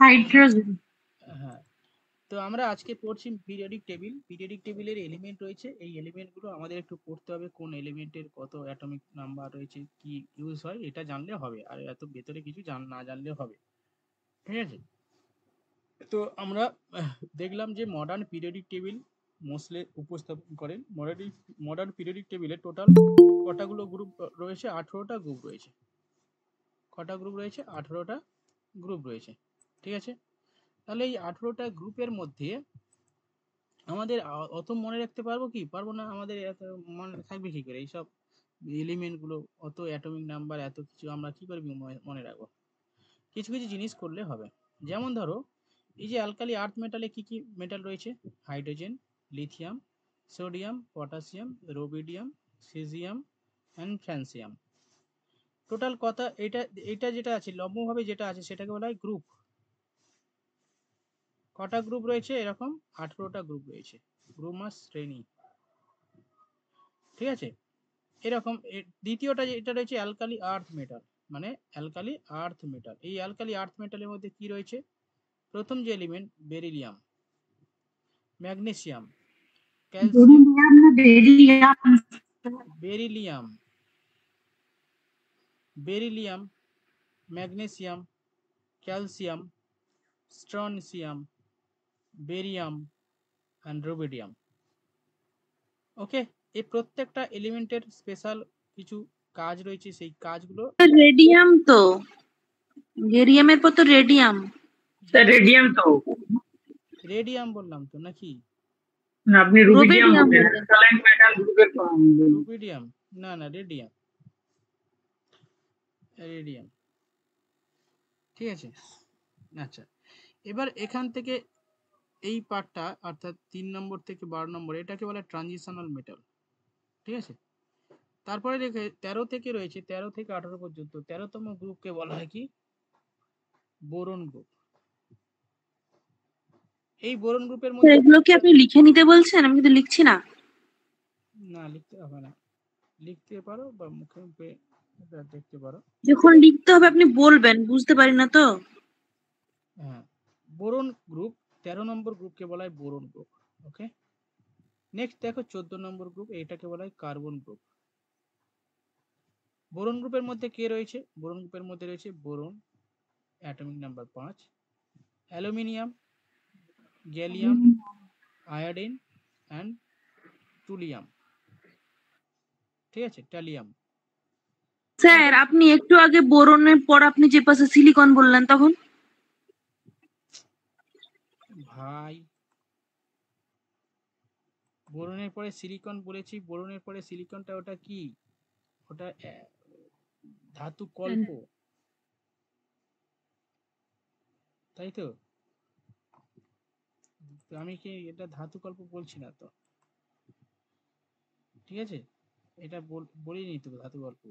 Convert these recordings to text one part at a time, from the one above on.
Hydrogen হ্যাঁ তো আমরা আজকে পড়ছি পিরিয়ডিক টেবিল পিরিয়ডিক টেবিলের এলিমেন্ট রয়েছে এই এলিমেন্টগুলো আমাদের একটু পড়তে হবে কোন এলিমেন্টের কত অ্যাটমিক নাম্বার রয়েছে কি ইউজ হয় এটা জানলে হবে আর এত ভেতরে কিছু জান না জানলে হবে ঠিক আছে তো আমরা দেখলাম যে মডার্ন পিরিয়ডিক টেবিল মোসলে উপস্থাপন করেন মডার্ন মডার্ন পিরিয়ডিক টেবিলে টোটাল কটাগুলো গ্রুপ রয়েছে আঠেরোটা গ্রুপ রয়েছে কটা গ্রুপ রয়েছে আঠেরোটা গ্রুপ রয়েছে ঠিক আছে তাহলে এই আঠেরোটা গ্রুপের মধ্যে আমাদের অত মনে রাখতে পারবো কি পারবো না আমাদের এত মনে থাকবে কি করে এইসব এলিমেন্টগুলো অত অ্যাটমিক নাম্বার এত কিছু আমরা কি করে মনে রাখবো কিছু কিছু জিনিস করলে হবে যেমন ধরো এই যে অ্যালকালি আর্থ মেটালে কি কি মেটাল রয়েছে hydrogen lithium sodium potassium rubidium caesium and francium total কথা এটা এটা যেটা আছে লম্বভাবে যেটা আছে সেটাকে বলা হয় গ্রুপ কটা গ্রুপ রয়েছে এরকম আঠেরোটা গ্রুপ রয়েছে গ্রুপ শ্রেণী ঠিক আছে এরকম দ্বিতীয়টা যেটা রয়েছে অ্যালকালি আর্থ মেটাল মানে অ্যালকালি আর্থ মেটাল এই অ্যালকালি আর্থ মেটালের মধ্যে কি রয়েছে প্রথম যে element beryllium magnesium calcium beryllium beryllium magnesium calcium strontium barium and rubidium okay ये प्रत्येक एलिमेंटर स्पेशल किचु काज रही ची सही काज गुलो रेडियम तो, तो बेरियम एक पोतो रेडियम तो रेडियम तो रेडियम बोल रहा तो ना कि ना अपनी रुबिडियम रुबिडियम ना ना रेडियम রেডিয়াম ঠিক আছে আচ্ছা এবার এখান থেকে এই পার্টটা অর্থাৎ তিন নম্বর থেকে বারো নম্বর এটাকে বলে ট্রানজিশনাল মেটাল ঠিক আছে তারপরে দেখে তেরো থেকে রয়েছে তেরো থেকে আঠারো পর্যন্ত তেরোতম গ্রুপকে বলা হয় কি বোরন গ্রুপ এই বোরন গ্রুপের মধ্যে এগুলো কি আপনি লিখে নিতে বলছেন আমি কিন্তু লিখছি না না লিখতে হবে না লিখতে পারো বা মুখে মুখে দেখতে পারো যখন লিখতে হবে আপনি বলবেন বুঝতে পারি না তো হ্যাঁ, বোরন গ্রুপ তেরো নম্বর গ্রুপকে বলা হয় বোরন গ্রুপ ওকে নেক্সট দেখো চোদ্দ নম্বর গ্রুপ এটাকে বলা হয় কার্বন গ্রুপ বোরন গ্রুপের মধ্যে কে রয়েছে বোরন গ্রুপের মধ্যে রয়েছে বোরন অ্যাটমিক নাম্বার পাঁচ aluminium gallium iodine and thulium ঠিক আছে টালিয়াম স্যার আপনি একটু আগে বোরনের পর আপনি যে পাশে সিলিকন বললেন তখন ভাই বোরনের পরে সিলিকন বলেছি বোরনের পরে সিলিকনটা ওটা কি ওটা ধাতু কল্প হ্যাঁ। তাই তো আমি কি এটা ধাতু কল্প বলছি না তো ঠিক আছে এটা বলিনি তো ধাতু গল্প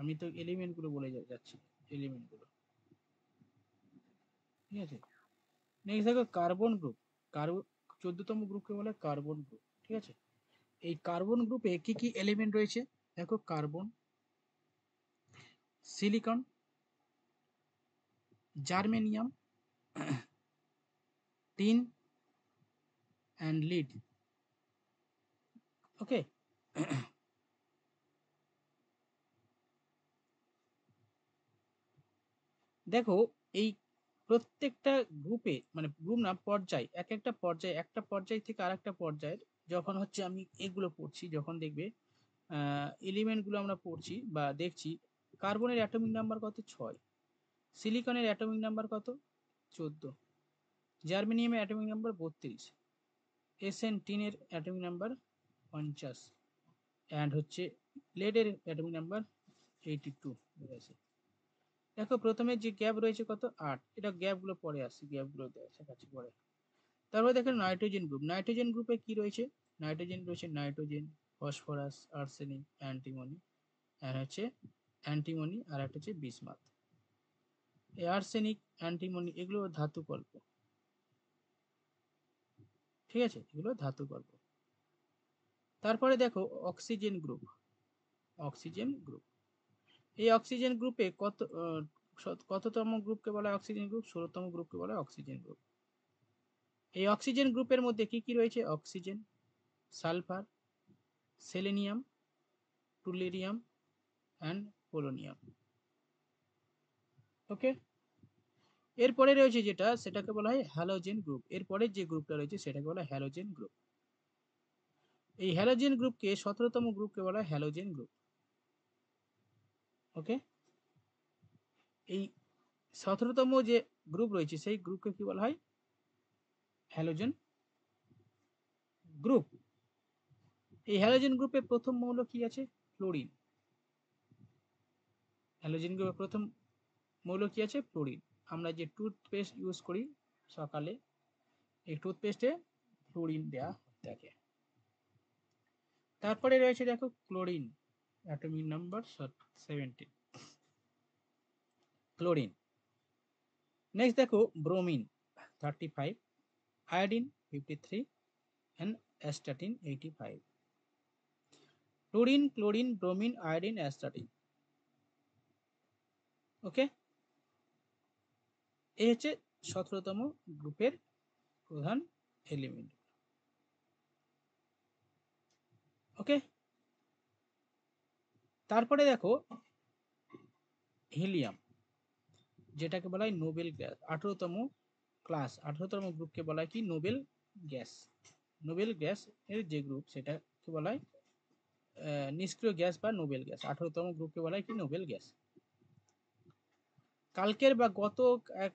আমি তো এলিমেন্টগুলো বলে যাচ্ছি এলিমেন্টগুলো ঠিক আছে নেক্সট দেখো কার্বন গ্রুপ কার্বন চোদ্দতম গ্রুপকে বলে কার্বন গ্রুপ ঠিক আছে এই কার্বন গ্রুপে কি কি এলিমেন্ট রয়েছে দেখো carbon silicon germanium tin and lead okay দেখো এই প্রত্যেকটা গ্রুপে মানে গ্রুপ না পর্যায় এক একটা পর্যায়ে একটা পর্যায় থেকে আর একটা পর্যায়ের যখন হচ্ছে আমি এগুলো পড়ছি যখন দেখবে এলিমেন্টগুলো আমরা পড়ছি বা দেখছি কার্বনের অ্যাটমিক নাম্বার কত ছয় সিলিকনের অ্যাটমিক নাম্বার কত চোদ্দো জার্মেনিয়ামের অ্যাটমিক নাম্বার বত্রিশ এস এন টিনের অ্যাটমিক নাম্বার পঞ্চাশ অ্যান্ড হচ্ছে লেডের অ্যাটমিক নাম্বার এইটি টু ঠিক আছে দেখো প্রথমে যে গ্যাপ রয়েছে কত আট এটা গ্যাপগুলো পরে আসছে গ্যাপগুলো কাছাকাছি পরে তারপরে দেখেন নাইট্রোজেন গ্রুপ নাইট্রোজেন গ্রুপে কি রয়েছে নাইট্রোজেন রয়েছে নাইট্রোজেন ফসফরাস আর্সেনিক অ্যান্টিমনি আর হচ্ছে অ্যান্টিমনি আর একটা হচ্ছে বিসমাত এই আর্সেনিক অ্যান্টিমনি এগুলো ধাতু গল্প ঠিক আছে এগুলো ধাতু গল্প তারপরে দেখো অক্সিজেন গ্রুপ অক্সিজেন গ্রুপ এই অক্সিজেন গ্রুপে কত কততম গ্রুপকে বলা হয় অক্সিজেন গ্রুপ ষোলোতম গ্রুপকে বলা হয় অক্সিজেন গ্রুপ এই অক্সিজেন গ্রুপের মধ্যে কি কি রয়েছে oxygen sulphur selenium tellurium and polonium okay এরপরে রয়েছে যেটা সেটাকে বলা হয় হ্যালোজেন গ্রুপ এরপরে যে গ্রুপটা রয়েছে সেটাকে বলা হয় হ্যালোজেন গ্রুপ এই হ্যালোজেন গ্রুপকে সতেরোতম গ্রুপকে বলা হয় হ্যালোজেন গ্রুপ ওকে এই সতেরোতম যে গ্রুপ রয়েছে সেই গ্রুপকে কি বলা হয় হ্যালোজেন গ্রুপ এই হ্যালোজেন গ্রুপে প্রথম মৌল কি আছে ফ্লোরিন হ্যালোজেন গ্রুপে প্রথম মৌল কি আছে ফ্লোরিন আমরা যে টুথপেস্ট ইউজ করি সকালে এই টুথপেস্টে ফ্লোরিন দেয়া থাকে তারপরে রয়েছে দেখো ক্লোরিন অ্যাটমিক নাম্বার সতেরো সেভেন্টিন chlorine নেক্সট দেখো bromine thirty five iodine fifty three 85 astatine eighty five chlorine chlorine bromine iodine okay এই হচ্ছে সতেরোতম গ্রুপের প্রধান এলিমেন্ট ওকে তারপরে দেখো হিলিয়াম যেটাকে বলা হয় নোবেল গ্যাস আঠেরোতম ক্লাস আঠেরোতম গ্রুপকে বলা হয় কি নোবেল গ্যাস নোবেল গ্যাস এর যে গ্রুপ সেটাকে বলা হয় নিষ্ক্রিয় গ্যাস বা নোবেল গ্যাস আঠেরোতম গ্রুপকে বলা হয় কি নোবেল গ্যাস কালকের বা গত এক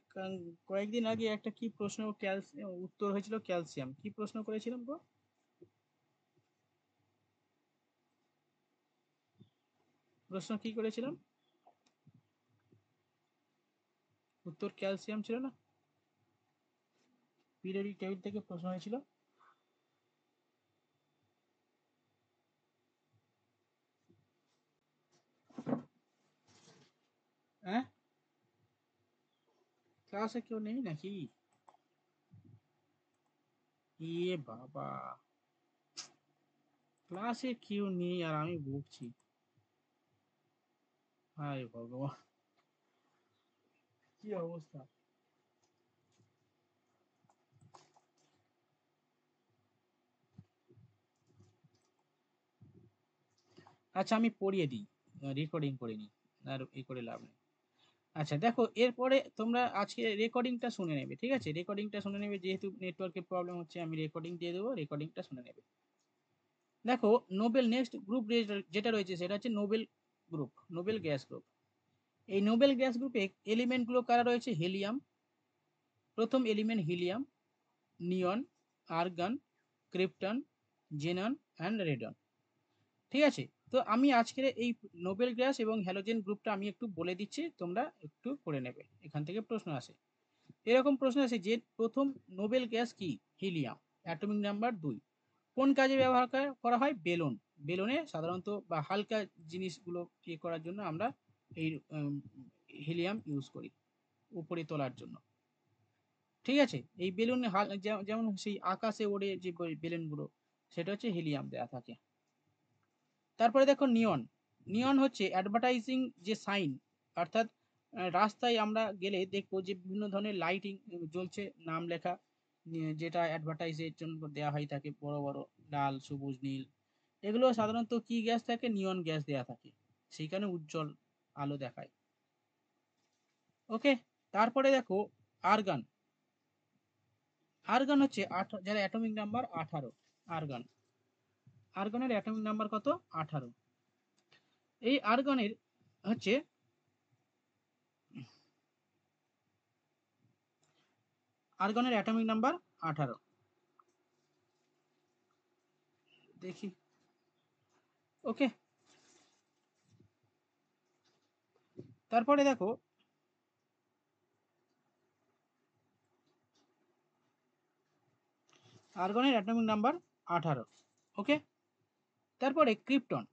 কয়েকদিন আগে একটা কি প্রশ্ন ক্যালসিয়াম উত্তর হয়েছিল ক্যালসিয়াম কি প্রশ্ন করেছিলাম গো প্রশ্ন কি করেছিলেন উত্তর ক্যালসিয়াম ছিল না پیریডি টেবিল থেকে প্রশ্ন এসেছিল হ্যাঁ ক্লাসে কিউ নেই নাকি এই বাবা ক্লাসে কিউ নেই আর আমি ভুগছি হাই ভগবান কি অবস্থা আচ্ছা আমি পড়িয়ে দিই রেকর্ডিং করে নিই আর এ করে লাভ নেই আচ্ছা দেখো এরপরে তোমরা আজকে রেকর্ডিংটা শুনে নেবে ঠিক আছে রেকর্ডিংটা শুনে নেবে যেহেতু নেটওয়ার্কের প্রবলেম হচ্ছে আমি রেকর্ডিং দিয়ে দেবো রেকর্ডিংটা শুনে নেবে দেখো নোবেল নেক্সট গ্রুপ যেটা রয়েছে সেটা হচ্ছে noble group noble gas group এই নোবেল গ্যাস গ্রুপে এলিমেন্টগুলো কারা রয়েছে হিলিয়াম প্রথম element helium neon argon krypton xenon and radon ঠিক আছে তো আমি আজকের এই নোবেল গ্যাস এবং হ্যালোজেন গ্রুপটা আমি একটু বলে দিচ্ছি তোমরা একটু করে নেবে এখান থেকে প্রশ্ন আসে এরকম প্রশ্ন আছে যে প্রথম নোবেল গ্যাস কি হিলিয়াম অ্যাটমিক নাম্বার দুই কোন কাজে ব্যবহার করা হয় বেলুন বেলুনে সাধারণত বা হালকা জিনিসগুলো ইয়ে করার জন্য আমরা এই হিলিয়াম ইউজ করি উপরে তোলার জন্য ঠিক আছে এই বেলুন যেমন সেই আকাশে ওড়ে যে বেলুনগুলো সেটা হচ্ছে হিলিয়াম দেওয়া থাকে তারপরে দেখো নিয়ন নিয়ন হচ্ছে অ্যাডভার্টাইজিং যে সাইন অর্থাৎ রাস্তায় আমরা গেলে দেখবো যে বিভিন্ন ধরনের লাইটিং জ্বলছে নাম লেখা যেটা অ্যাডভার্টাইজের জন্য দেওয়া হয় থাকে বড় বড় লাল সবুজ নীল এগুলো সাধারণত কি গ্যাস থাকে নিয়ন গ্যাস দেয়া থাকে সেইখানে উজ্জ্বল আলো দেখায় ওকে তারপরে দেখো আর্গান আর্গান হচ্ছে যারা অ্যাটমিক নাম্বার আঠারো আর্গান আর্গনের অ্যাটমিক নাম্বার কত আঠারো এই আর্গনের হচ্ছে আর্গনের অ্যাটমিক নাম্বার আঠারো দেখি ওকে তারপরে দেখো আর্গনের অ্যাটমিক নাম্বার আঠারো ওকে তারপরে krypton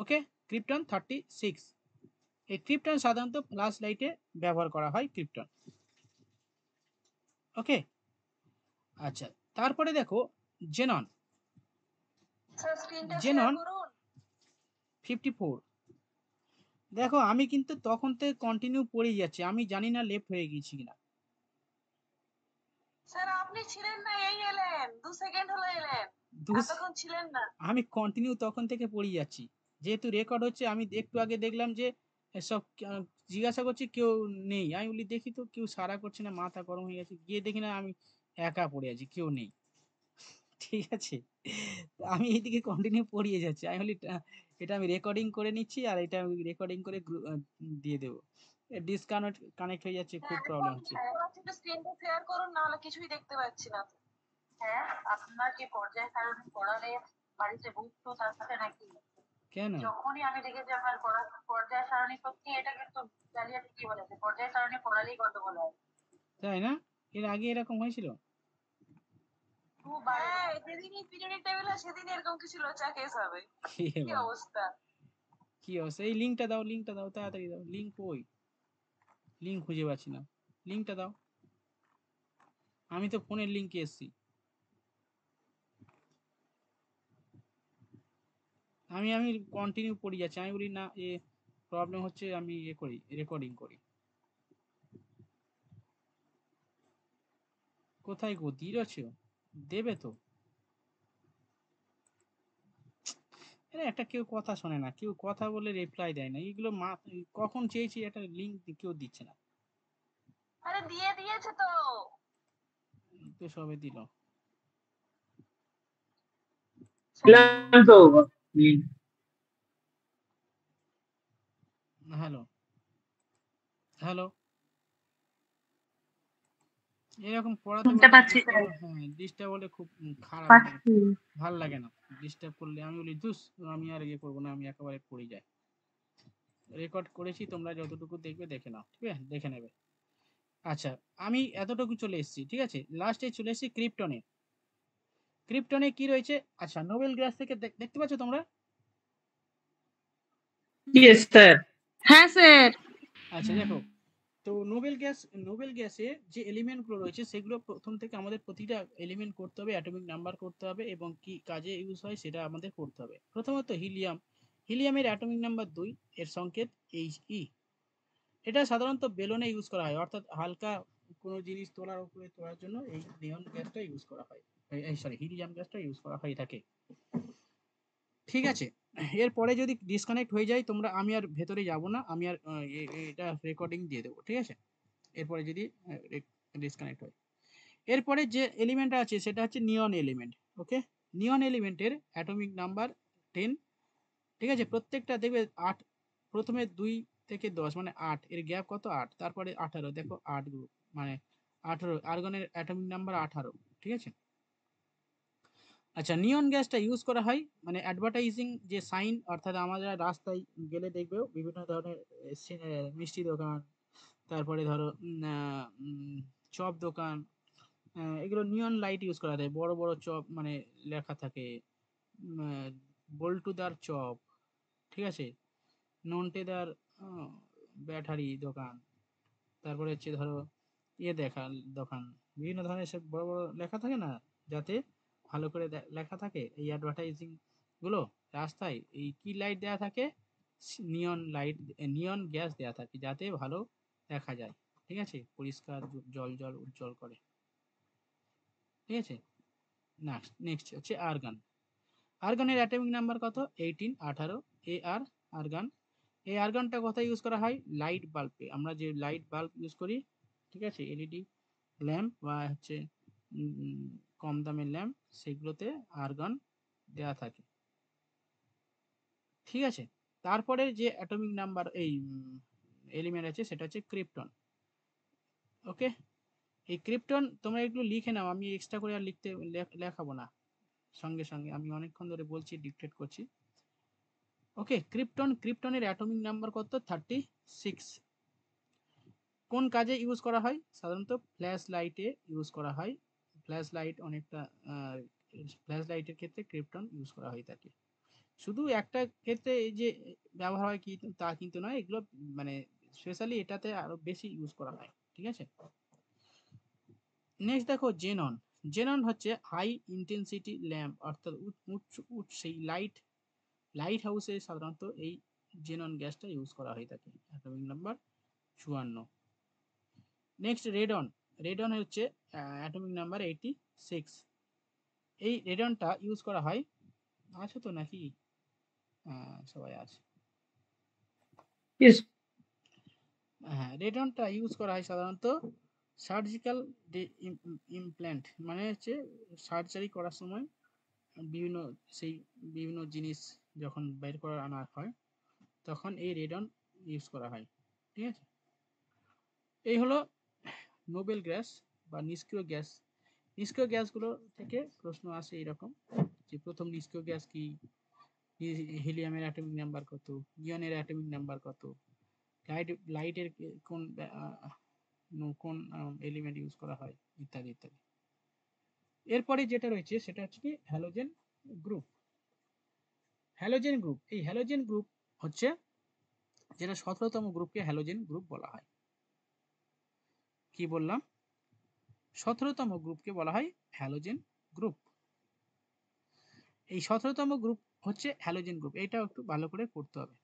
okay krypton thirty six এই ক্রিপ্টন সাধারণত ফ্ল্যাশ লাইটে ব্যবহার করা হয় ক্রিপ্টন ওকে আচ্ছা তারপরে দেখো জেনন জেনন ফিফটি ফোর দেখো আমি কিন্তু তখন থেকে কন্টিনিউ পড়ে যাচ্ছি আমি জানি না লেফট হয়ে গেছি কিনা স্যার আপনি আমি কন্টিনিউ তখন থেকে পড়ে যাচ্ছি যেহেতু রেকর্ড হচ্ছে আমি একটু আগে দেখলাম যে সব জিজ্ঞাসা করছি কেউ নেই আমি বলি দেখি তো কেউ সারা করছে না মাথা গরম হয়ে গেছে গিয়ে দেখি না আমি একা পড়ে আছি কেউ নেই ঠিক আছে আমি এইদিকে কন্টিনিউ পড়িয়ে যাচ্ছি আমি বলি এটা আমি রেকর্ডিং করে নিচ্ছি আর এটা আমি রেকর্ডিং করে দিয়ে দেবো ডিসকানেক্ট কানেক্ট হয়ে যাচ্ছে খুব প্রবলেম হ্যাঁ, হচ্ছে স্ক্রিনটা শেয়ার করুন না হলে কিছুই দেখতে পাচ্ছি না হ্যাঁ আপনার যে পর্যায়ে কারণে পড়ালে বাড়িতে বুঝতো তার সাথে নাকি কেন যখনই আমি দেখেছি আমার পর্যায় সারণী সত্যি এটা কিন্তু জালিয়াতি কি বলেছে পর্যায় সারণী পড়ালেই কত বলে তাই না এর আগে এরকম হয়েছিল হ্যাঁ, যেদিন পিরিয়ডের টেবিল সেদিন এরকম কেস হবে কি অবস্থা কি অবস্থা এই লিঙ্কটা দাও লিঙ্কটা দাও তাড়াতাড়ি দাও লিঙ্ক কই লিঙ্ক খুঁজে পাচ্ছি না লিঙ্কটা দাও আমি তো ফোনের লিঙ্কে এসেছি আমি আমি কন্টিনিউ পড়ে যাচ্ছি আমি বলি না এ প্রবলেম হচ্ছে আমি ইয়ে করি রেকর্ডিং করি কোথায় গো ধীরছ দেবে তো একটা কেউ কথা শোনে না কেউ কথা বলে রিপ্লাই দেয় না এগুলো মা কখন চেয়েছি একটা লিংক কেউ দিচ্ছে না আরে দিয়ে দিয়েছে তো তো সবে দিল তো হ্যালো হ্যালো এরকম পড়া হ্যাঁ, খুব খারাপ ভাল লাগে না ডিস্টার্ব করলে আমি বলি জুস আমি আর ইয়ে করবো না আমি একেবারে পড়ে যাই রেকর্ড করেছি তোমরা যতটুকু দেখবে দেখে নাও ঠিক আছে দেখে নেবে আচ্ছা আমি এতটুকু চলে এসেছি ঠিক আছে লাস্টে চলে এসেছি ক্রিপ্টনে ক্রিপ্টনে কি রয়েছে আচ্ছা নোবেল গ্যাস থেকে দেখতে পাচ্ছ তোমরা ইয়েস স্যার হ্যাঁ স্যার আচ্ছা দেখো তো নোবেল গ্যাস নোবেল গ্যাসে যে এলিমেন্টগুলো রয়েছে সেগুলো প্রথম থেকে আমাদের প্রতিটা এলিমেন্ট করতে হবে অ্যাটমিক নাম্বার করতে হবে এবং কি কাজে ইউজ হয় সেটা আমাদের করতে হবে প্রথমত হিলিয়াম হিলিয়ামের অ্যাটমিক নাম্বার দুই এর সংকেত এইচ ই e। এটা সাধারণত বেলনে ইউজ করা হয় অর্থাৎ হালকা কোনো জিনিস তোলার উপরে তোলার জন্য এই নিয়ন গ্যাসটা ইউজ করা হয় সরি হিলিয়াম গ্যাসটা ইউজ করা হয়ে থাকে ঠিক আছে এরপরে যদি ডিসকানেক্ট হয়ে যায় তোমরা আমি আর ভেতরে যাব না আমি আর এটা রেকর্ডিং দিয়ে দেবো ঠিক আছে এরপরে যদি ডিসকানেক্ট হয় এরপরে যে এলিমেন্টটা আছে সেটা হচ্ছে নিয়ন এলিমেন্ট ওকে নিয়ন এলিমেন্টের অ্যাটমিক নাম্বার টেন ঠিক আছে প্রত্যেকটা দেখবে আট প্রথমে দুই থেকে দশ মানে আট এর গ্যাপ কত আট তারপরে আঠারো দেখো আট গ্রুপ মানে আঠারো আর্গনের অ্যাটমিক নাম্বার আঠারো ঠিক আছে আচ্ছা নিয়ন গ্যাসটা ইউজ করা হয় মানে অ্যাডভার্টাইজিং যে সাইন অর্থাৎ আমরা রাস্তায় গেলে দেখবেও বিভিন্ন ধরনের মিষ্টি দোকান তারপরে ধরো চপ দোকান এগুলো নিয়ন লাইট ইউজ করা থাকে বড় বড় চপ মানে লেখা থাকে বল্টুদার চপ ঠিক আছে নন্টেদার ব্যাটারি দোকান তারপরে হচ্ছে ধরো ইয়ে দেখা দোকান বিভিন্ন ধরনের সব বড় বড় লেখা থাকে না যাতে ভালো করে লেখা থাকে এই অ্যাডভার্টাইজিং গুলো রাস্তায় এই কি লাইট দেওয়া থাকে নিয়ন লাইট নিয়ন গ্যাস দেওয়া থাকে যাতে ভালো দেখা যায় ঠিক আছে পরিষ্কার জল জল উজ্জ্বল করে ঠিক আছে নেক্সট নেক্সট হচ্ছে আর্গান আর্গানের অ্যাটমিক নাম্বার কত এইটিন আঠারো এ আর আর্গান এই আর্গানটা কোথায় ইউজ করা হয় লাইট বাল্বে আমরা যে লাইট বাল্ব ইউজ করি ঠিক আছে এলইডি ল্যাম্প e বা হচ্ছে কম দামের ল্যাম্প সেগুলোতে আর্গন দেয়া থাকে ঠিক আছে তারপরে যে অ্যাটমিক নাম্বার এই এলিমেন্ট আছে সেটা হচ্ছে ক্রিপ্টন ওকে এই ক্রিপ্টন তোমরা একটু লিখে নাও আমি এক্সট্রা করে আর লিখতে লেখাবো না সঙ্গে সঙ্গে আমি অনেকক্ষণ ধরে বলছি ডিকটেট করছি ওকে ক্রিপ্টন ক্রিপ্টনের অ্যাটমিক নাম্বার কত থার্টি সিক্স কোন কাজে ইউজ করা হয় সাধারণত ফ্ল্যাশ লাইটে ইউজ করা হয় ফ্ল্যাশ লাইট অনেকটা ফ্ল্যাশ লাইটের ক্ষেত্রে ক্রিপ্টন ইউজ করা হয়ে থাকে শুধু একটা ক্ষেত্রে এই যে ব্যবহার হয় কি তা কিন্তু নয় এগুলো মানে স্পেশালি এটাতে আরো বেশি ইউজ করা হয় ঠিক আছে নেক্সট দেখো জেনন জেনন হচ্ছে হাই ইন্টেন্সিটি ল্যাম্প অর্থাৎ উচ্চ উচ্চ সেই লাইট লাইট হাউসে সাধারণত এই জেনন গ্যাসটা ইউজ করা হয়ে থাকে অ্যাটমিক নাম্বার চুয়ান্ন নেক্সট রেডন রেডন হচ্ছে অ্যাটমিক নাম্বার এইটি সিক্স এই রেডনটা ইউজ করা হয় আছো তো নাকি হ্যাঁ, সবাই আছে হ্যাঁ রেডনটা ইউজ করা হয় সাধারণত সার্জিক্যাল ইমপ্ল্যান্ট মানে হচ্ছে সার্জারি করার সময় বিভিন্ন সেই বিভিন্ন জিনিস যখন বের করে আনা হয় তখন এই রেডন ইউজ করা হয় ঠিক আছে এই হলো নোবেল গ্যাস বা নিষ্ক্রিয় গ্যাস নিষ্ক্রিয় গ্যাসগুলো থেকে প্রশ্ন আসে এরকম যে প্রথম নিষ্ক্রিয় গ্যাস কি হিলিয়ামের অ্যাটমিক নাম্বার কত ইয়নের অ্যাটমিক নাম্বার কত লাইট লাইটের কোন কোন এলিমেন্ট ইউজ করা হয় ইত্যাদি ইত্যাদি এরপরে যেটা রয়েছে সেটা হচ্ছে কি হ্যালোজেন গ্রুপ হ্যালোজেন গ্রুপ এই হ্যালোজেন গ্রুপ হচ্ছে যেটা সতেরোতম গ্রুপকে হ্যালোজেন গ্রুপ বলা হয় কি বললাম সতেরোতম গ্রুপকে বলা হয় হ্যালোজেন গ্রুপ এই সতেরোতম গ্রুপ হচ্ছে হ্যালোজেন গ্রুপ এটাও একটু ভালো করে পড়তে হবে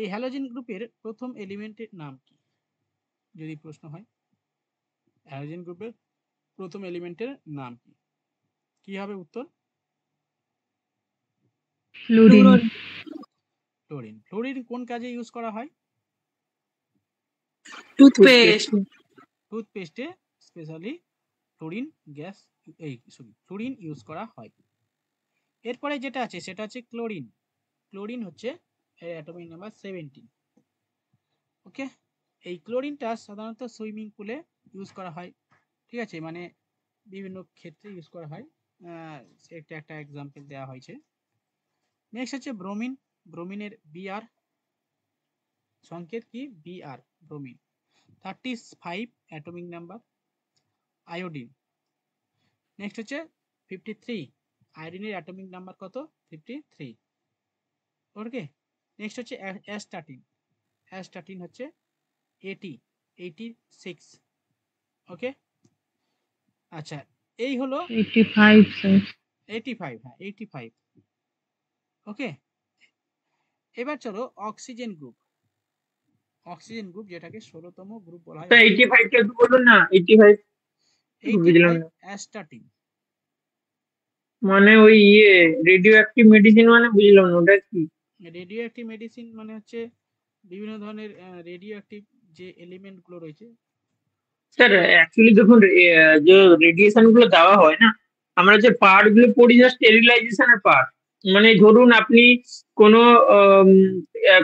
এই হ্যালোজেন গ্রুপের প্রথম এলিমেন্টের নাম কি যদি প্রশ্ন হয় হ্যালোজেন গ্রুপের প্রথম এলিমেন্টের নাম কি কি হবে উত্তর ফ্লোরিন ফ্লোরিন ফ্লোরিন কোন কাজে ইউজ করা হয় টুথপেস্ট টুথপেস্টে স্পেশালি ফ্লোরিন গ্যাস এই সরি ফ্লোরিন ইউজ করা হয় এরপরে যেটা আছে সেটা হচ্ছে ক্লোরিন ক্লোরিন হচ্ছে এর অ্যাটমিক নাম্বার সেভেন্টিন ওকে এই ক্লোরিনটা সাধারণত সুইমিং পুলে ইউজ করা হয় ঠিক আছে মানে বিভিন্ন ক্ষেত্রে ইউজ করা হয় একটা একটা এক্সাম্পল দেওয়া হয়েছে নেক্সট হচ্ছে ব্রোমিন ব্রোমিনের বিআর সংকেত কি BR bromine thirty five atomic number iodine next হচ্ছে ফিফটি থ্রি আয়োডিনের অ্যাটমিক নাম্বার কত ফিফটি থ্রি ওকে নেক্সট হচ্ছে অ্যাস্টাটিন অ্যাস্টাটিন হচ্ছে এটি এইটি সিক্স ওকে আচ্ছা এই হলো এইটি ফাইভ এইটি ফাইভ হ্যাঁ এইটি ফাইভ ওকে এবার চলো অক্সিজেন গ্রুপ অক্সিজেন গ্রুপ যেটাকে ষোলতম গ্রুপ বলা হয় এইটি ফাইভ কে বলুন না এইটি ফাইভ অ্যাস্টাটিন মানে ওই ইয়ে রেডিও অ্যাক্টিভ মেডিসিন মানে বুঝলাম না ওটা কি রেডিও অ্যাক্টিভ মেডিসিন মানে হচ্ছে বিভিন্ন ধরনের রেডিও অ্যাক্টিভ যে এলিমেন্ট গুলো রয়েছে স্যার অ্যাকচুয়ালি দেখুন যে রেডিয়েশন গুলো দেওয়া হয় না আমরা যে পার্ট গুলো পড়ি না স্টেরিলাইজেশনের পার্ট মানে ধরুন আপনি কোনো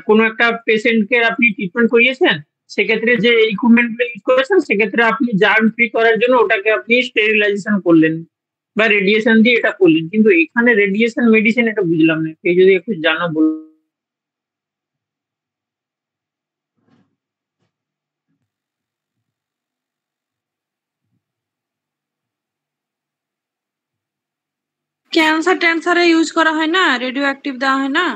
কোনো একটা পেশেন্টকে আপনি ট্রিটমেন্ট করিয়েছেন সেক্ষেত্রে যে ইকুইপমেন্ট গুলো ইউজ করেছেন সেক্ষেত্রে আপনি জার্ম ফ্রি করার জন্য ওটাকে আপনি স্টেরিলাইজেশন করলেন বা রেডিয়েশন দিয়ে এটা করলেন কিন্তু এখানে রেডিয়েশন মেডিসিন এটা বুঝলাম না কেউ যদি একটু জানা বলুন ক্যান্সার ট্যান্সারে ইউজ করা হয় না রেডিও অ্যাক্টিভ দেওয়া হয় না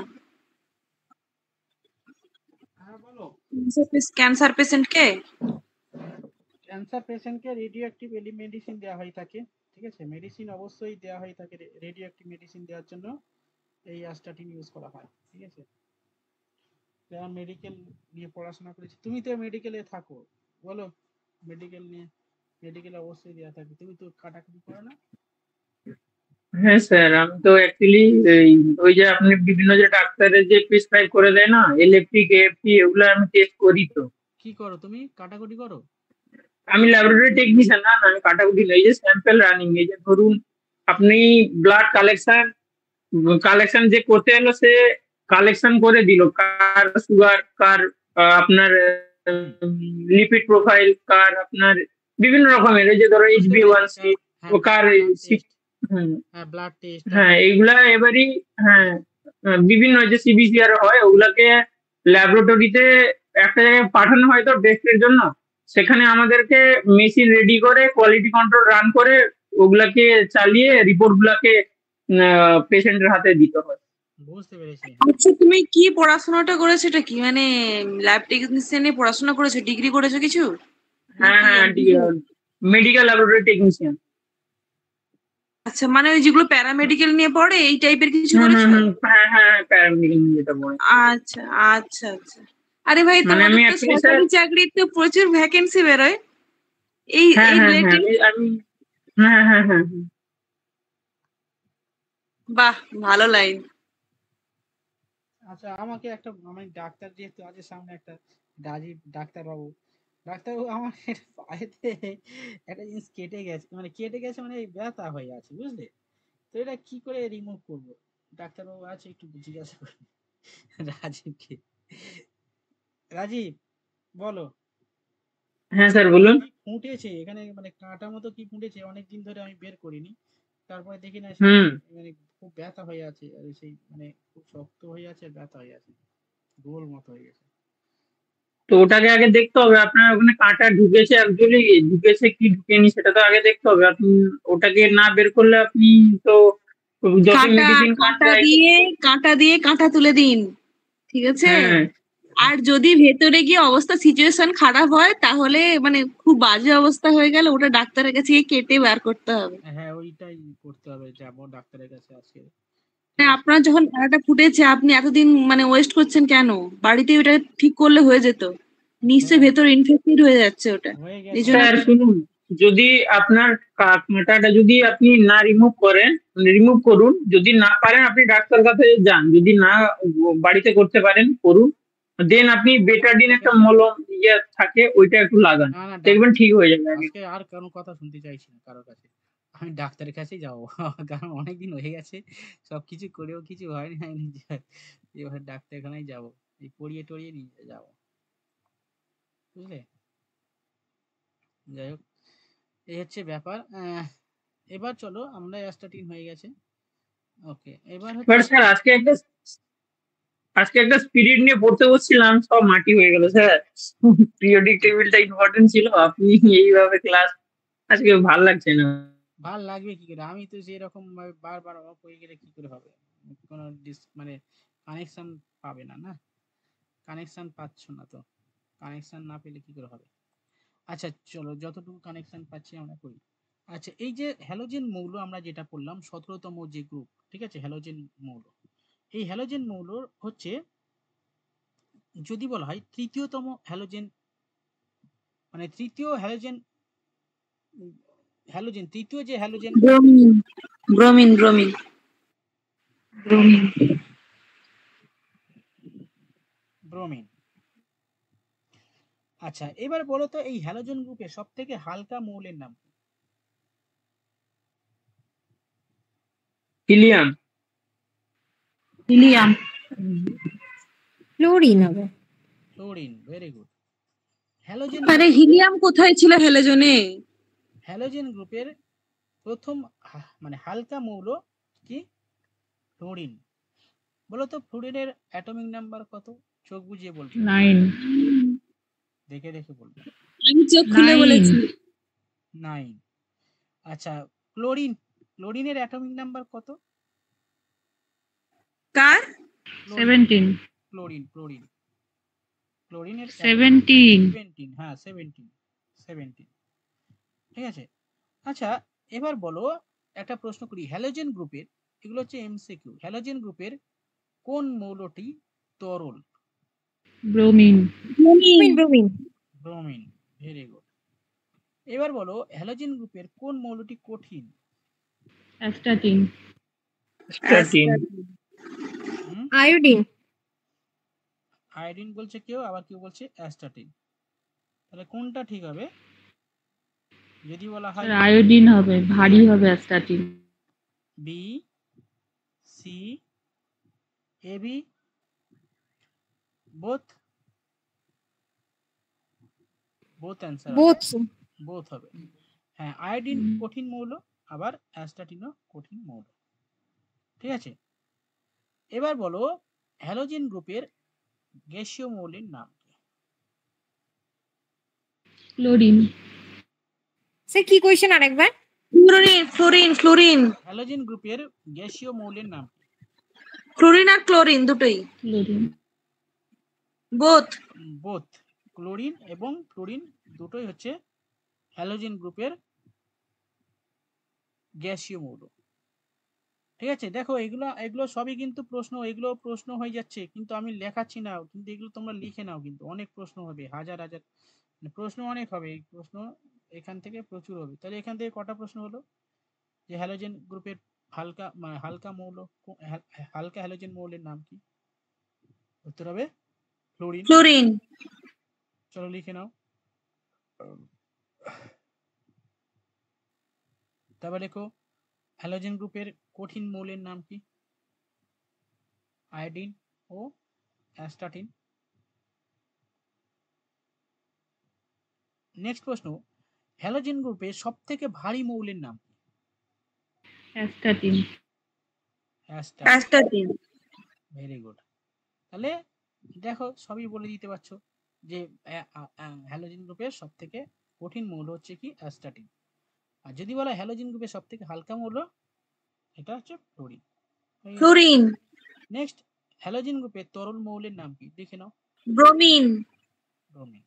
ক্যান্সার পেশেন্টকে ক্যান্সার পেশেন্টকে রেডিও অ্যাক্টিভ মেডিসিন দেওয়া হয় থাকে ঠিক আছে মেডিসিন অবশ্যই দেওয়া হয় থাকে রেডিও অ্যাক্টিভ মেডিসিন দেওয়ার জন্য এই অ্যাস্টাটিন ইউজ করা হয় ঠিক আছে যারা মেডিকেল নিয়ে পড়াশোনা করেছে তুমি তো মেডিকেলে থাকো বলো মেডিকেল নিয়ে মেডিকেল অবশ্যই দেওয়া থাকে তুমি তো কাটাকুটি করো না হ্যাঁ স্যার আমি তো অ্যাকচুয়ালি ওই যে আপনি বিভিন্ন যে ডাক্তারের যে প্রেসক্রাইব করে দেয় না এলএফটি কেএফটি এগুলো আমি টেস্ট করি তো কি করো তুমি কাটাকুটি করো আমি ল্যাবরেটরি টেকনিশিয়ান না আমি কাটাকুটি নই যে স্যাম্পল রানিং এই যে ধরুন আপনি ব্লাড কালেকশন কালেকশন যে করতে এলো সে কালেকশন করে দিল কার সুগার কার আপনার লিপিড প্রোফাইল কার আপনার বিভিন্ন রকমের এই যে ধরো এইচবি ওয়ান সি কার সিক্স হ্যাঁ ব্লাড টেস্ট হ্যাঁ, হ্যাঁ এগুলা এবারই হ্যাঁ বিভিন্ন যে সিবিসিআর হয় ওগুলাকে ল্যাবরেটরিতে একটা জায়গায় পাঠানো হয় তো টেস্টের জন্য সেখানে আমাদেরকে মেশিন রেডি করে কোয়ালিটি কন্ট্রোল রান করে ওগুলাকে চালিয়ে রিপোর্ট গুলাকে পেশেন্টের হাতে দিতে হয় বুঝতে পেরেছি আচ্ছা তুমি কি পড়াশোনাটা করেছো এটা কি মানে ল্যাব টেকনিশিয়ানে পড়াশোনা করেছো ডিগ্রি করেছো কিছু হ্যাঁ হ্যাঁ মেডিকেল ল্যাবরেটরি টেকনিশিয়ান আচ্ছা মানে ওই যেগুলো প্যারামেডিকেল নিয়ে পড়ে এই টাইপের কিছু হ্যাঁ হ্যাঁ প্যারামেডিকেল নিয়ে পড়ে আচ্ছা আচ্ছা আচ্ছা আরে ভাই মানে তোমার আমি সরকারি চাকরিতে তো প্রচুর ভ্যাকেন্সি বেরোয় এই হ্যাঁ, এই রিলেটেড হ্যাঁ, হ্যাঁ, আমি হ্যাঁ হ্যাঁ হ্যাঁ বাহ ভালো লাইন আচ্ছা আমাকে একটা আমি ডাক্তার যেহেতু আছে সামনে একটা গাজী ডাক্তারবাবু ডাক্তারবাবু আমার পায়েতে একটা জিনিস কেটে গেছে মানে কেটে গেছে মানে ব্যথা হয়ে আছে বুঝলে তো এটা কি করে রিমুভ করব ডাক্তারবাবু আছে আচ্ছা, একটু জিজ্ঞাসা করি রাজীবকে রাজীব বলো হ্যাঁ স্যার বলুন ফুটেছে এখানে মানে কাঁটা মতো কি ফুটেছে অনেক দিন ধরে আমি বের করিনি তারপরে দেখি না মানে খুব ব্যথা হয়ে আছে আর সেই মানে খুব শক্ত হয়ে আছে ব্যথা হয়ে আছে গোল মতো হয়ে গেছে তো ওটাকে আগে দেখতে হবে আপনার ওখানে কাঁটা ঢুকেছে অ্যাকচুয়ালি ঢুকেছে কি ঢুকেনি সেটা তো আগে দেখতে হবে আপনি ওটাকে না বের করলে আপনি তো কাঁটা দিয়ে কাঁটা দিয়ে কাঁটা তুলে দিন ঠিক আছে হ্যাঁ। আর যদি ভেতরে গিয়ে অবস্থা সিচুয়েশন খারাপ হয় তাহলে মানে খুব বাজে অবস্থা হয়ে গেলে ওটা ডাক্তারের কাছে কেটে বার করতে হবে হ্যাঁ ওইটাই করতে হবে যাবো ডাক্তারের কাছে আজকে হ্যাঁ, আপনার যখন খেলাটা ফুটেছে আপনি এতদিন মানে ওয়েস্ট করছেন কেন বাড়িতে ওটা ঠিক করলে হয়ে যেত নিশ্চয় ভেতর ইনফেক্টেড হয়ে যাচ্ছে ওটা শুনুন যদি আপনার কাটাটা যদি আপনি না রিমুভ করেন রিমুভ মানে করুন যদি না পারেন আপনি ডাক্তার কাছে যান যদি না বাড়িতে করতে পারেন করুন দেন আপনি বেটাডিন একটা মলম ইয়ে থাকে ওইটা একটু লাগান দেখবেন ঠিক হয়ে যাবে আর কোনো কথা শুনতে চাইছি না কারোর কাছে আমি ডাক্তারের কাছেই যাবো কারণ অনেকদিন হয়ে গেছে সব কিছু করেও কিছু হয়নি আমি এবার ডাক্তারখানায় যাব এই পড়িয়ে টড়িয়ে নিয়ে যাব বুঝলে যাই হোক এই হচ্ছে ব্যাপার এবার চলো আমরা একটা টিম হয়ে গেছে ওকে এবার স্যার আজকে একটা আজকে একটা স্পিরিট নিয়ে পড়তে বসছিলাম সব মাটি হয়ে গেল স্যার পিরিয়ডিক টেবিলটা ইম্পর্টেন্ট ছিল আপনি এইভাবে ক্লাস আজকে ভাল লাগছে না ভাল লাগবে কি করে আমি তো সেরকম বারবার অফ হয়ে গেলে কি করে হবে কোনো ডিস মানে কানেকশান পাবে না না কানেকশান পাচ্ছ না তো কানেকশান না পেলে কি করে হবে আচ্ছা চলো যতটুকু কানেকশান পাচ্ছি আমরা করি আচ্ছা এই যে হ্যালোজেন মৌল আমরা যেটা পড়লাম সতেরোতম যে গ্রুপ ঠিক আছে হ্যালোজেন মৌল এই হ্যালোজেন মৌল হচ্ছে যদি বলা হয় তৃতীয়তম হ্যালোজেন মানে তৃতীয় হ্যালোজেন হ্যালোজেন তৃতীয় যে halogen bromine bromine bromine bromine bromine আচ্ছা এবার বলো তো এই হ্যালোজেন গ্রুপে সবথেকে হালকা মৌলের নাম হিলিয়াম হিলিয়াম ফ্লোরিন হবে ফ্লোরিন ভেরি গুড হ্যালোজেন আরে হিলিয়াম কোথায় ছিল হ্যালোজেনে হ্যালোজেন গ্রুপের প্রথম মানে হালকা মৌল কি ফ্লোরিন বলতো ফ্লোরিনের অ্যাটমিক নাম্বার কত চোখ বুঝিয়ে বলবো নাইন দেখে দেখে বলবো আমি চোখ খুলে বলেছি 9 আচ্ছা ক্লোরিন ক্লোরিনের অ্যাটমিক নাম্বার কত কার সেভেন্টিন ক্লোরিন ক্লোরিন ক্লোরিনের সেভেন্টিন 17 হ্যাঁ সেভেন্টিন সেভেন্টিন ঠিক আছে আচ্ছা এবার বলো একটা প্রশ্ন করি হ্যালোজেন গ্রুপের এগুলো হচ্ছে এমসিকিউ হ্যালোজেন গ্রুপের কোন মৌলটি তরল bromine bromine bromine bromine very good এবার বলো হ্যালোজেন গ্রুপের কোন মৌলটি কঠিন অ্যাস্টাটিন অ্যাস্টাটিন আয়োডিন আয়োডিন বলছে কেউ আবার কেউ বলছে অ্যাস্টাটিন তাহলে কোনটা ঠিক হবে যদি বলা হয় আয়োডিন হবে ভারী হবে astatine B C A B both both answer both both হবে হ্যাঁ আয়োডিন কঠিন মৌল আবার অ্যাস্টাটিনও কঠিন মৌল ঠিক আছে এবার বলো হ্যালোজেন গ্রুপের গ্যাসীয় মৌলের নাম ক্লোরিন স্যার কি কোয়েশ্চেন আরেকবার ক্লোরিন ফ্লোরিন ক্লোরিন হ্যালোজেন গ্রুপের গ্যাসীয় মৌলের নাম ক্লোরিন আর ক্লোরিন দুটোই ক্লোরিন বোথ বোথ ক্লোরিন এবং ফ্লোরিন দুটোই হচ্ছে হ্যালোজেন গ্রুপের গ্যাসীয় মৌল ঠিক আছে দেখো এগুলো এগুলো সবই কিন্তু প্রশ্ন এগুলো প্রশ্ন হয়ে যাচ্ছে কিন্তু আমি লেখাচ্ছি না কিন্তু এগুলো তোমরা লিখে নাও কিন্তু অনেক প্রশ্ন হবে হাজার হাজার মানে প্রশ্ন অনেক হবে এই প্রশ্ন এখান থেকে প্রচুর হবে তাহলে এখান থেকে কটা প্রশ্ন হলো যে হ্যালোজেন গ্রুপের হালকা মানে হালকা মৌল হালকা হ্যালোজেন মৌলের নাম কি উত্তর হবে ফ্লোরিন ফ্লোরিন চলো লিখে নাও তারপর লেখো হ্যালোজেন গ্রুপের কঠিন মৌলের নাম কি আয়োডিন ও অ্যাস্টাটিন নেক্সট প্রশ্ন হ্যালোজেন গ্রুপে সবথেকে ভারী মৌলের নাম কি গুড তাহলে দেখো সবই বলে দিতে পারছো যে হ্যালোজেন গ্রুপের থেকে কঠিন মৌল হচ্ছে কি অ্যাস্টাটিন আর যদি বলা হ্যালোজেন গ্রুপের সবথেকে হালকা মৌল এটা হচ্ছে ফ্লোরিন ফ্লোরিন নেক্সট হ্যালোজেন গ্রুপের তরল মৌলের নাম কি দেখে নাও ব্রোমিন ব্রোমিন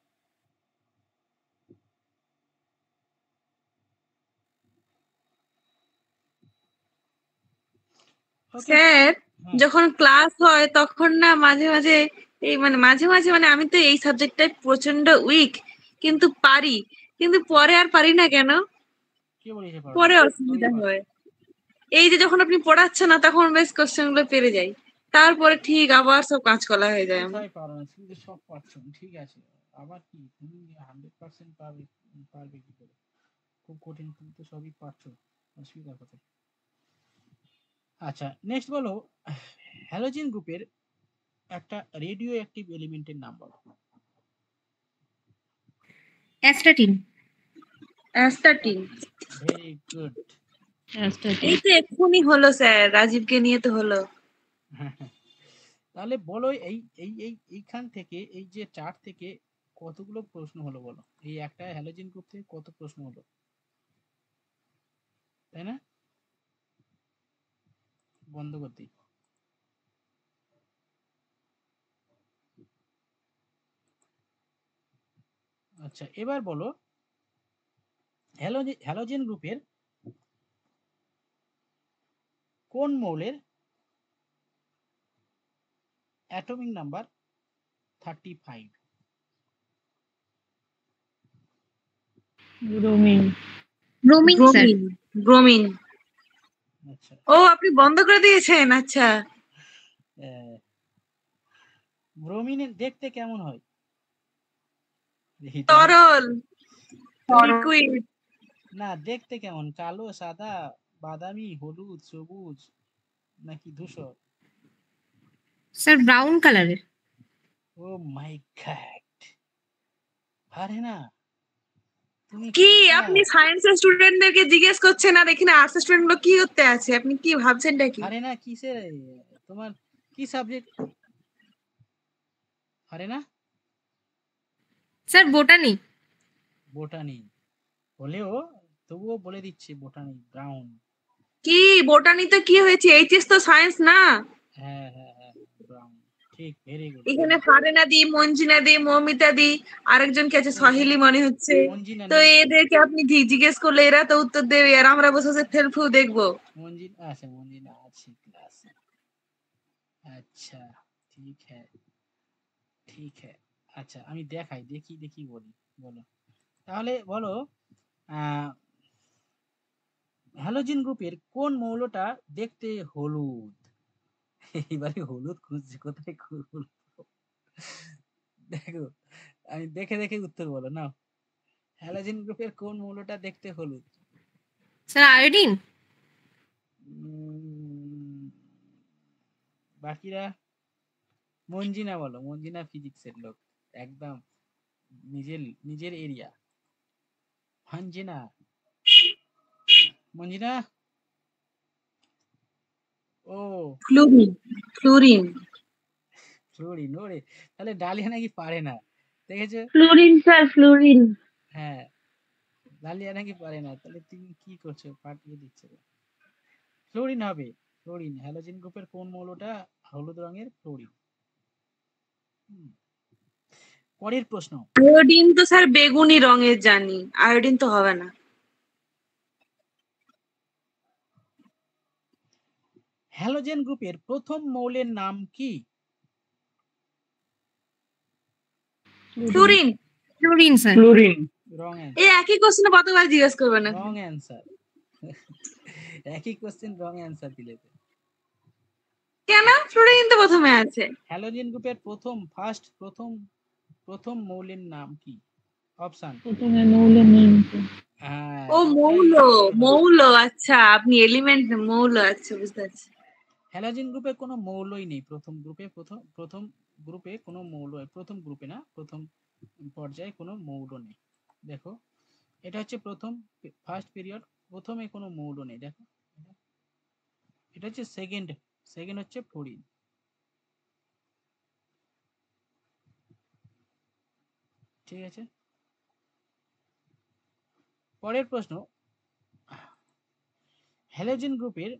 স্যার হ্যাঁ। যখন ক্লাস হয় তখন না মাঝে মাঝে এই মানে মাঝে মাঝে মানে আমি তো এই সাবজেক্টটাই প্রচন্ড উইক কিন্তু পারি কিন্তু পরে আর পারি না কেন পরে অসুবিধা হয় এই যে যখন আপনি পড়াচ্ছেন না তখন বেশ কোশ্চেন গুলো পেরে যাই তারপরে ঠিক আবার সব কাজ কলা হয়ে যায় আমার ঠিক আছে আবার কি তুমি পারবে পারবে কি করে খুব কঠিন তুমি তো সবই পারছো অসুবিধা কোথায় আচ্ছা নেক্সট বলো হ্যালোজেন গ্রুপের একটা রেডিও অ্যাক্টিভ এলিমেন্টের নাম বলো অ্যাস্টাটিন অ্যাস্টাটিন ভেরি গুড এই তো এক্ষুনি হলো স্যার রাজীবকে নিয়ে তো হলো তাহলে বলো এই এই এই এইখান থেকে এই যে চার্ট থেকে কতগুলো প্রশ্ন হলো বলো এই একটা হ্যালোজেন গ্রুপ থেকে কত প্রশ্ন হলো তাই না বন্ধ গতি আচ্ছা এবার বলো হ্যালোজেন হ্যালোজেন গ্রুপের কোন মৌলের atomic number thirty five bromine bromine bromine ও আপনি বন্ধ করে দিয়েছেন আচ্ছা হ্যাঁ। দেখতে কেমন হয় তরল না দেখতে কেমন কালো সাদা বাদামি হলুদ সবুজ নাকি ধূসর স্যার ব্রাউন কালারের ও মাই গড আরে না কি আপনি সায়েন্সের স্টুডেন্টদেরকে জিজ্ঞেস করছেন আর এখানে আর্টস স্টুডেন্ট গুলো কি করতে আছে আপনি কি ভাবছেন নাকি আরে না কিসের তোমার কি সাবজেক্ট আরে না স্যার বোটানি বোটানি বলেও তবুও বলে দিচ্ছি বোটানি ব্রাউন কি বোটানি তো কি হয়েছে এইচএস তো সায়েন্স না হ্যাঁ হ্যাঁ হ্যাঁ ব্রাউন এখানে ফারেনা দি মঞ্জিনা দি মৌমিতা দি কে আছে সাহিলি মনে হচ্ছে তো এদেরকে আপনি জিজ্ঞেস করলে এরা তো উত্তর দেবে আর আমরা বসে বসে ফেলফু দেখবো মঞ্জিনা আছে মঞ্জিনা আছে ক্লাসে আচ্ছা ঠিক হ্যাঁ ঠিক হ্যাঁ আচ্ছা আমি দেখাই দেখি দেখি বলি বলো তাহলে বলো হ্যালোজিন গ্রুপের কোন মৌলটা দেখতে হলুদ এইবারে হলুদ খুঁজছি কোথায় খুঁজবো দেখো আমি দেখে দেখে উত্তর বলো না হ্যালোজেন গ্রুপের কোন মৌলটা দেখতে হলুদ স্যার আয়োডিন বাকিরা মঞ্জিনা বলো মঞ্জিনা ফিজিক্সের লোক একদম নিজের নিজের এরিয়া মঞ্জিনা মঞ্জিনা ওরে তাহলে ডালিয়া নাকি পারে না দেখেছো স্যার হ্যাঁ ডালিয়া নাকি পারে না তাহলে তুমি কি করছো পাঠিয়ে দিচ্ছ ফ্লোরিন হবে ফ্লোরিন হ্যালোজেন গ্রুপের কোন মৌলটা হলুদ রঙের ফ্লোরিন পরের প্রশ্ন আয়োডিন তো স্যার বেগুনি রঙের জানি আয়োডিন তো হবে না হ্যালোজেন গ্রুপের প্রথম মৌলের নাম কি fluorine fluorine sir fluorine wrong এই একই কোশ্চেন কতবার জিজ্ঞেস করবে না রং অ্যানসার একই কোশ্চেন রং অ্যানসার দিলে কেন ফ্লুরিন তো প্রথমে আছে হ্যালোজেন গ্রুপের প্রথম ফার্স্ট প্রথম প্রথম মৌলের নাম কি অপশন প্রথম মৌলের নাম হ্যাঁ। ও মৌল মৌল আচ্ছা আপনি এলিমেন্ট মৌল আচ্ছা বুঝতে পারছি হ্যালোজেন গ্রুপে কোনো মৌলই নেই প্রথম গ্রুপে প্রথম প্রথম গ্রুপে কোনো মৌল প্রথম গ্রুপে না প্রথম পর্যায়ে কোনো মৌল নেই দেখো এটা হচ্ছে প্রথম ফার্স্ট পিরিয়ড প্রথমে কোনো মৌল নেই দেখো এটা হচ্ছে সেকেন্ড সেকেন্ড হচ্ছে ফ্লোরিন ঠিক আছে পরের প্রশ্ন হ্যালোজেন গ্রুপের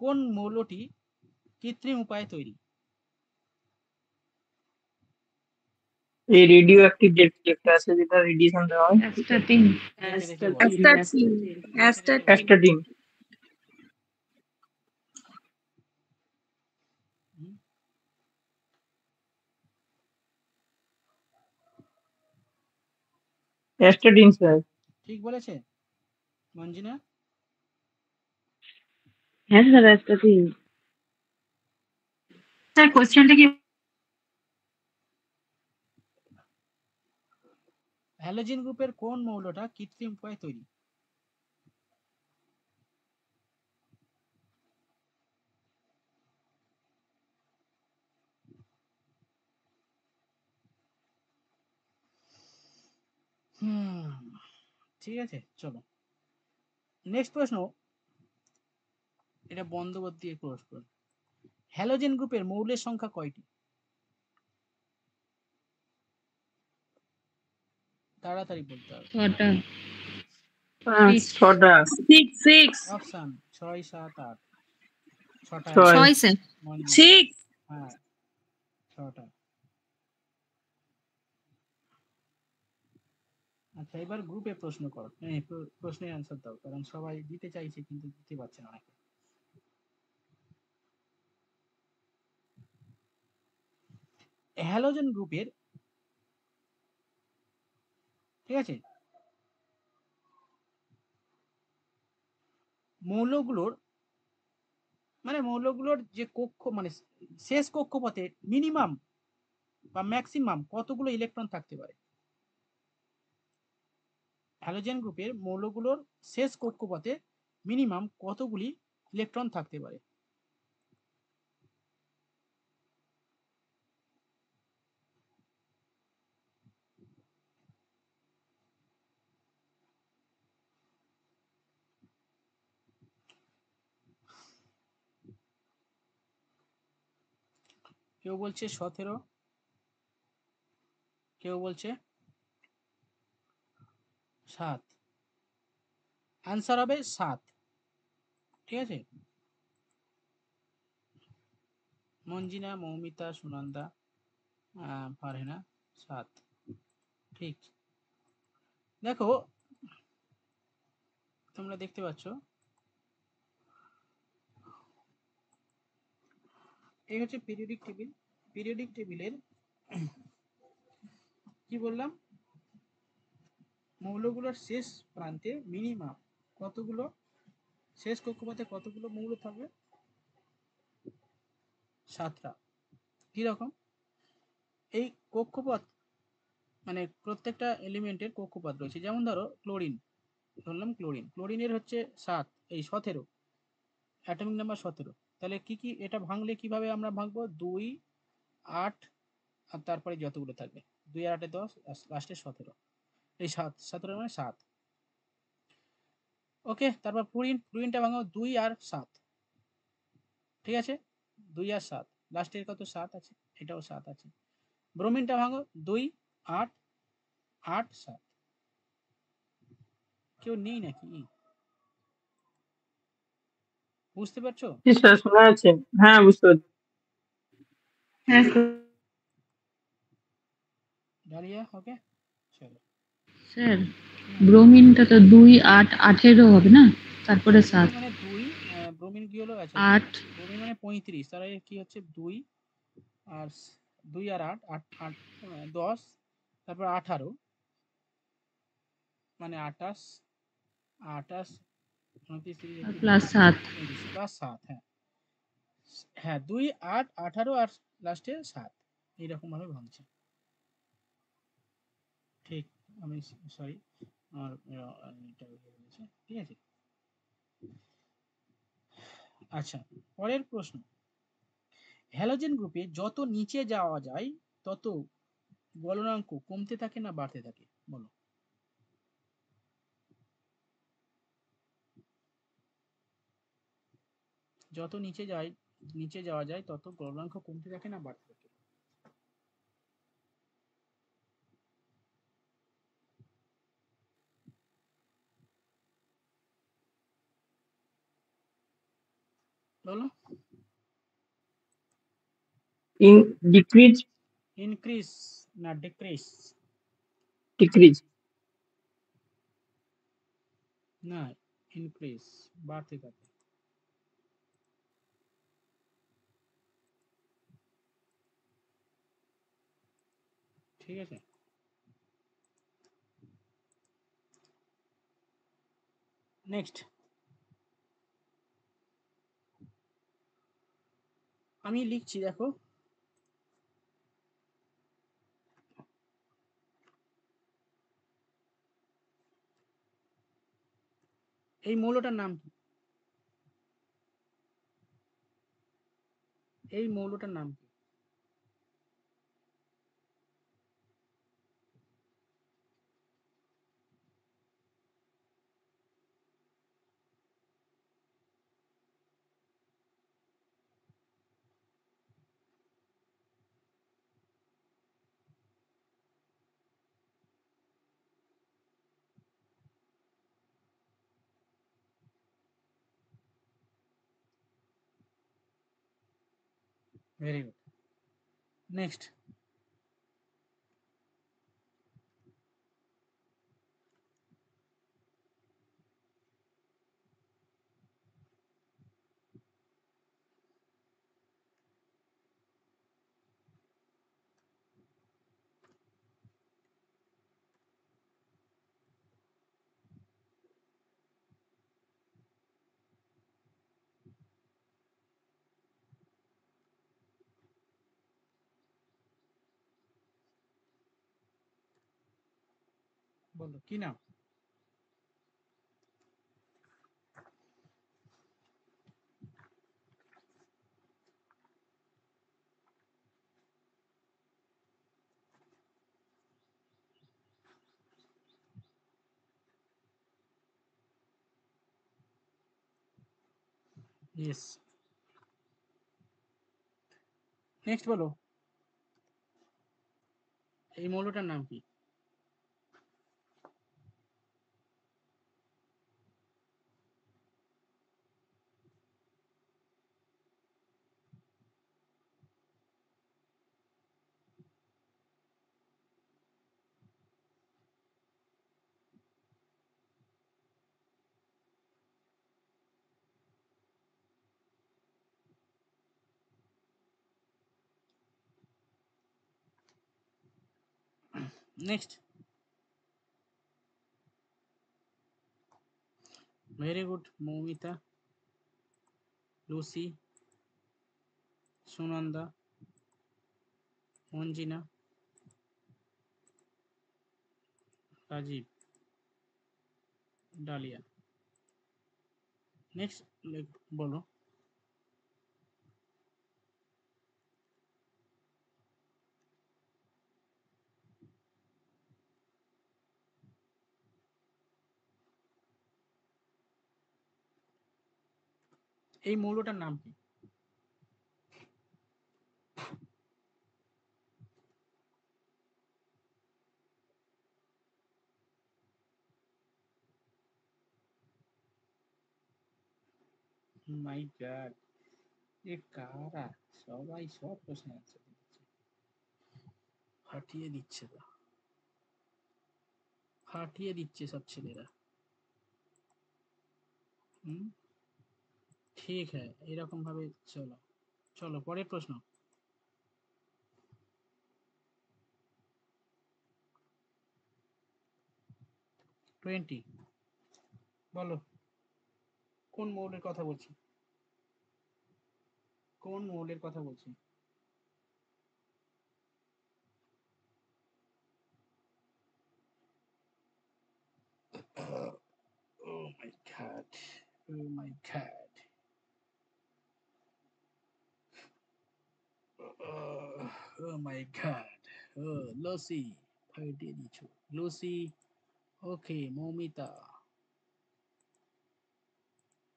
কোন মৌলটি কৃত্রিম উপায়ে তৈরি এই রেডিও অ্যাক্টিভ যে যেটা আছে যেটা রেডিয়েশন দেওয়া হয় astatine astatine astatine astatine sir ঠিক বলেছে মঞ্জিনা হ্যাঁ স্যার অ্যাস্টাটিন কি হ্যালোজিন গ্রুপের কোন মৌলটা কৃত্রিম উপায়ে তৈরি হুম ঠিক আছে চলো নেক্সট প্রশ্ন এটা বন্ধ করতে দিয়ে করুন হ্যালোজেন গ্রুপের মৌলের সংখ্যা কয়টি তাড়াতাড়ি বলতে হবে হ্যাঁ ছটা আচ্ছা এবার গ্রুপে প্রশ্ন করো হ্যাঁ, প্রশ্নের অ্যান্সার দাও কারণ সবাই দিতে চাইছে কিন্তু দিতে পারছে না অনেকে হ্যালোজেন গ্রুপের ঠিক আছে মৌলগুলোর মানে মৌলগুলোর যে কক্ষ মানে শেষ কক্ষপথে মিনিমাম বা ম্যাক্সিমাম কতগুলো ইলেকট্রন থাকতে পারে হ্যালোজেন গ্রুপের মৌলগুলোর শেষ কক্ষপথে মিনিমাম কতগুলি ইলেকট্রন থাকতে পারে কেউ বলছে সতেরো কেউ বলছে সাত অ্যান্সার হবে সাত ঠিক আছে মঞ্জিনা মৌমিতা সুনন্দা ফারহেনা সাত ঠিক দেখো তোমরা দেখতে পাচ্ছ এই হচ্ছে পিরিয়ডিক টেবিল পিরিয়ডিক টেবিলের কি বললাম মৌলগুলোর শেষ প্রান্তে মিনিমাম কতগুলো শেষ কক্ষপথে কতগুলো মৌল থাকবে সাতটা রকম এই কক্ষপথ মানে প্রত্যেকটা এলিমেন্টের কক্ষপথ রয়েছে যেমন ধরো ক্লোরিন ধরলাম ক্লোরিন ক্লোরিনের হচ্ছে সাত এই সতেরো অ্যাটমিক নাম্বার সতেরো তাহলে কি কি এটা ভাঙলে কিভাবে আমরা ভাঙবো দুই আট আর তারপরে যতগুলো থাকবে দুই আর আটে দশ লাস্টে সতেরো এই সাত সতেরো মানে সাত ওকে তারপর প্রুইন প্রুইনটা ভাঙবো দুই আর সাত ঠিক আছে দুই আর সাত লাস্টের কত সাত আছে এটাও সাত আছে ব্রোমিনটা ভাঙো দুই আট আট সাত কেউ নেই নাকি বুঝতে পারছো হ্যাঁ বুঝতে পারছি হ্যাঁ। না মানে দুই ব্রোমিন আচ্ছা, আট মানে পঁয়ত্রিশ কি হচ্ছে দুই আর দুই আর আট আট আট দশ তারপর আঠারো মানে হ্যাঁ। হ্যাঁ, ঠিক আমি সরি আচ্ছা পরের প্রশ্ন হ্যালোজেন গ্রুপে যত নিচে যাওয়া যায় তত গলনাঙ্ক কমতে থাকে না বাড়তে থাকে বলো যত নিচে যায় নিচে যাওয়া যায় তত গলনাঙ্ক কমতে থাকে না বাড়তে থাকে बोलो इन डिक्रीज इंक्रीज ना डिक्रीज डिक्रीज ना इंक्रीज बात ही करते ঠিক আছে নেক্সট আমি লিখছি দেখো এই মৌলটার নাম কি এই মৌলটার নাম কি very good next বলো কি নাম ইয়েস নেক্সট বলো এই মৌলটার নাম কি next very good Moumita Lucy Sunanda Manjina Rajiv Dalia next बोलो এই মৌলটার নাম কি মাই গড এ কারা সবাই সব প্রশ্ন অ্যান্সার দিচ্ছে হাঁটিয়ে দিচ্ছে তো হাঁটিয়ে দিচ্ছে সব ছেলেরা হুম ঠিক হ্যাঁ এরকম ভাবে চলো চলো পরের প্রশ্ন টোয়েন্টি বলো কোন মৌলের কথা বলছি কোন মৌলের কথা বলছি oh my god oh my god oh my god. Oh, Lucy. How did you? Lucy. Okay, Momita.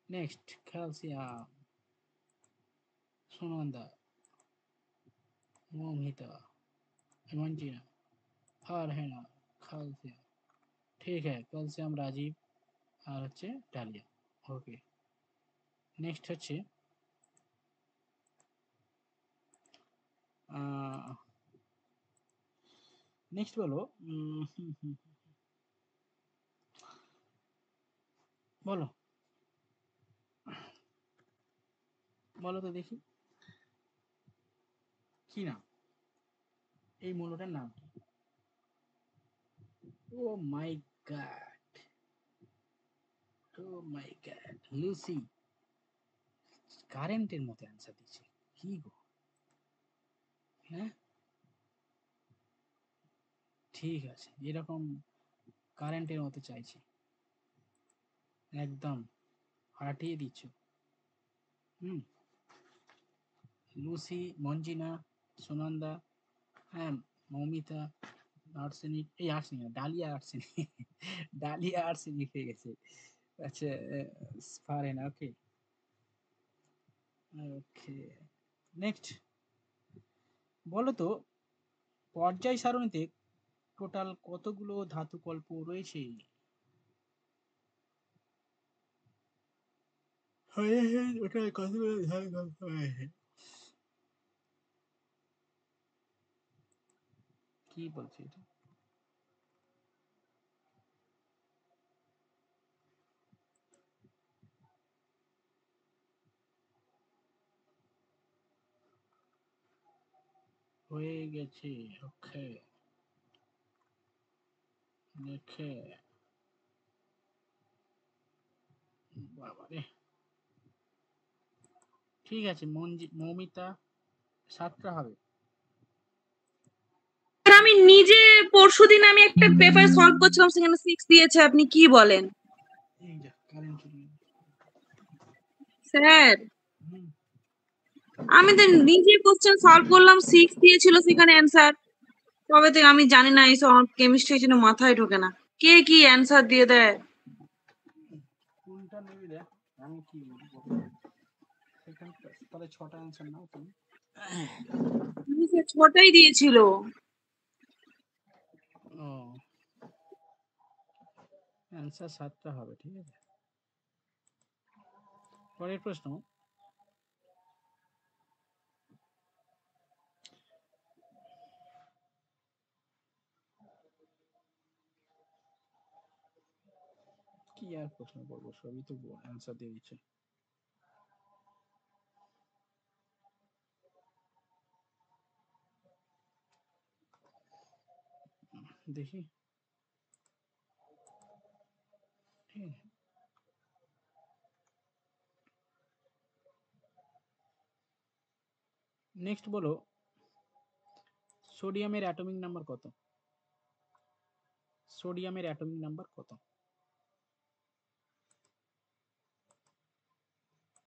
Next, calcium. Sonanda. Momita. Imanjina. Farhana. Calcium. ठीक है कैलसियम राजीव और हे डालिया ओके नेक्स्ट हे নেক্সট বলো বলো বলো তো দেখি কি নাম এই মূলটার নাম কি oh my god oh my god Lucy কারেন্টের মতো অ্যান্সার দিচ্ছে কি গো হ্যাঁ ঠিক আছে এরকম কারেন্টের মতো চাইছি একদম হাঁটিয়ে দিচ্ছ হুম লুসি মঞ্জিনা সুনন্দা হ্যাঁ মৌমিতা আর্সেনিক এই arsenic Dalia arsenic Dalia arsenic হয়ে গেছে আচ্ছা পারে না ওকে ওকে নেক্সট বলতো পর্যায় সারণীতে টোটাল কতগুলো ধাতুকল্প রয়েছে হ্যাঁ, হ্যাঁ, রয়েছে কি বলছে এটা হয়ে গেছে ওকে দেখে বাবারে ঠিক আছে মঞ্জি মৌমিতা সাতটা হবে আমি নিজে পরশুদিন আমি একটা পেপার সলভ করছিলাম সেখানে সিক্স দিয়েছে আপনি কি বলেন স্যার আমি তো নিজে কোশ্চেন সলভ করলাম সিক্স দিয়েছিল সেখানে অ্যান্সার তবে তো আমি জানি না এইসব কেমিস্ট্রি জন্য মাথায় ঢোকে না কে কি অ্যান্সার দিয়ে দেয় কোনটা নিবি রে আমি কি বলবো সেখানে তাহলে ছটা অ্যান্সার নাও তুমি ছটাই দিয়েছিল ও অ্যান্সার সাতটা হবে ঠিক আছে পরের প্রশ্ন কি আর প্রশ্ন করবো সবই তো অ্যান্সার দিয়ে দিচ্ছে দেখি নেক্সট হ্যাঁ। বলো সোডিয়ামের অ্যাটমিক নাম্বার কত সোডিয়ামের অ্যাটমিক নাম্বার কত হুম